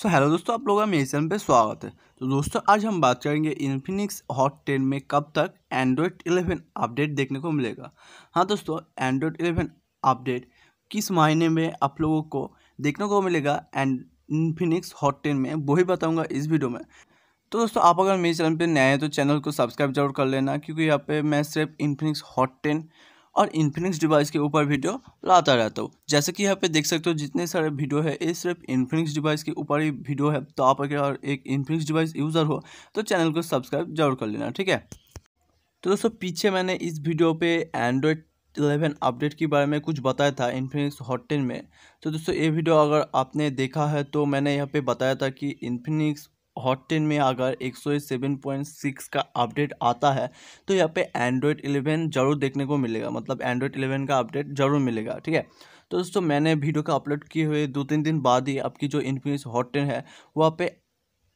सो so, hello दोस्तों आप लोगों का मेरे चैनल पे स्वागत है तो दोस्तों आज हम बात करेंगे इन्फिनिक्स हॉट टेन में कब तक एंड्रॉयड इलेवन अपडेट देखने को मिलेगा हाँ दोस्तों एंड्रॉयड इलेवन अपडेट किस महीने में आप लोगों को देखने को मिलेगा एंड इन्फिनिक्स हॉट टेन में वही बताऊँगा इस वीडियो में तो दोस्तों आप अगर मेरे चैनल पर नए हैं तो चैनल को सब्सक्राइब जरूर कर लेना क्योंकि यहाँ पर मैं सिर्फ इन्फिनिक्स हॉट टेन और इन्फिनिक्स डिवाइस के ऊपर वीडियो लाता रहता हूँ जैसे कि यहाँ पे देख सकते हो जितने सारे वीडियो है ये सिर्फ इन्फिनिक्स डिवाइस के ऊपर ही वीडियो है तो आप अगर एक इन्फिनिक्स डिवाइस यूज़र हो तो चैनल को सब्सक्राइब जरूर कर लेना ठीक है तो दोस्तों पीछे मैंने इस वीडियो पे एंड्रॉयड इलेवन अपडेट के बारे में कुछ बताया था इन्फिनिक्स हॉट टेन में तो दोस्तों ये वीडियो अगर आपने देखा है तो मैंने यहाँ पे बताया था कि इन्फिनिक्स हॉट टेन में अगर एक सौ पॉइंट सिक्स का अपडेट आता है तो यहाँ पे एंड्रॉयड इलेवन जरूर देखने को मिलेगा मतलब एंड्रॉयड इलेवन का अपडेट जरूर मिलेगा ठीक है तो दोस्तों मैंने वीडियो का अपलोड किए हुए दो तीन दिन बाद ही आपकी जो इन्फिनिक्स हॉट टेन है वहाँ पे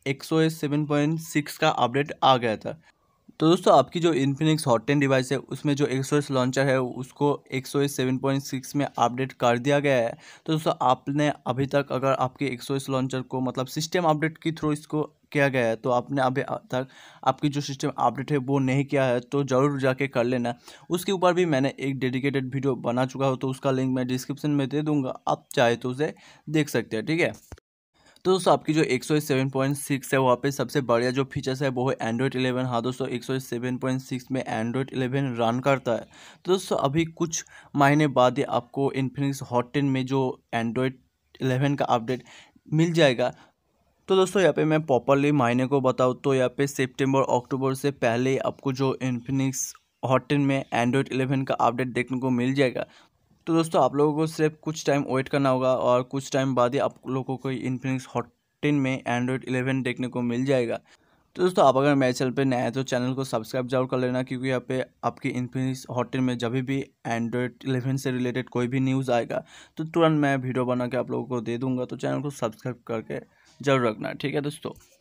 एक सौ सेवन पॉइंट सिक्स का अपडेट आ गया था तो दोस्तों आपकी जो इन्फिनिक्स हॉट टेन डिवाइस है उसमें जो एक लॉन्चर है उसको एक में अपडेट कर दिया गया है तो दोस्तों आपने अभी तक अगर आपके एक लॉन्चर को मतलब सिस्टम अपडेट के थ्रू इसको किया गया है तो आपने अभी तक आपकी जो सिस्टम अपडेट है वो नहीं किया है तो ज़रूर जाके कर लेना उसके ऊपर भी मैंने एक डेडिकेटेड वीडियो बना चुका हो तो उसका लिंक मैं डिस्क्रिप्शन में दे दूँगा आप चाहे तो उसे देख सकते हैं ठीक है तो दोस्तों आपकी जो एक सौ सेवन पॉइंट सिक्स है वहाँ पे सबसे बढ़िया जो फीचर्स है वो है एंड्रॉयड इलेवन हाँ दोस्तों एक सौ सेवन पॉइंट सिक्स में एंड्रॉयड इलेवन रन करता है तो दोस्तों अभी कुछ महीने बाद ही आपको इन्फिनिक्स हॉट टेन में जो एंड्रॉयड इलेवन का अपडेट मिल जाएगा तो दोस्तों यहाँ पे मैं प्रॉपरली महीने को बताऊँ तो यहाँ पे सितंबर अक्टूबर से पहले आपको जो इन्फिनिक्स हॉट टेन में एंड्रॉयड इलेवन का अपडेट देखने को मिल जाएगा तो दोस्तों आप लोगों को सिर्फ कुछ टाइम वेट करना होगा और कुछ टाइम बाद ही आप लोगों को इनफिनिक्स हॉटिन में एंड्रॉयड इलेवन देखने को मिल जाएगा तो दोस्तों आप अगर मेरे चैनल पे नए हैं तो चैनल को सब्सक्राइब जरूर कर लेना क्योंकि यहाँ पे आपकी इन्फिनिक्स हॉटिन में जब भी एंड्रॉयड इलेवन से रिलेटेड कोई भी न्यूज़ आएगा तो तुरंत मैं वीडियो बना के आप लोगों को दे दूंगा तो चैनल को सब्सक्राइब करके जरूर रखना ठीक है दोस्तों